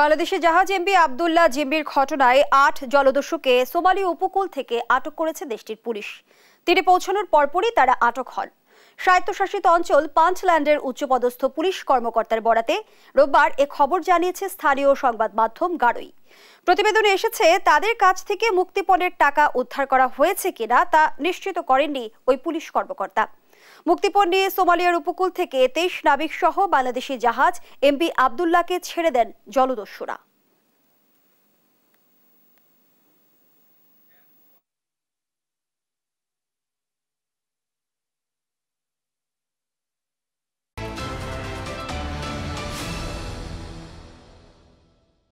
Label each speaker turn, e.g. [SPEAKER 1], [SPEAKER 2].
[SPEAKER 1] বাংলাদেশে জাহাজ এমবি আবদুল্লাহ জিম্বির ঘটনায় আট জলদস্যুকে সোমালি উপকূল থেকে আটক করেছে দেশটির পুলিশ তীরে পৌঁছানোর পরপরই তারা আটক হন স্বায়ত্তশাসিত অঞ্চল পাঞ্চল্যান্ডের উচ্চপদস্থ পুলিশ কর্মকর্তার বরাতে রোববার এ খবর জানিয়েছে স্থানীয় সংবাদ মাধ্যম গাড়ই প্রতিবেদনে এসেছে তাদের কাছ থেকে মুক্তিপণের টাকা উদ্ধার করা হয়েছে কিনা তা নিশ্চিত করেননি ওই পুলিশ কর্মকর্তা মুক্তিপণ নিয়ে সোমালিয়ার উপকূল থেকে তেইশ নাবিক সহ বাংলাদেশি জাহাজ এমবি আবদুল্লাহকে ছেড়ে দেন জলদস্যুরা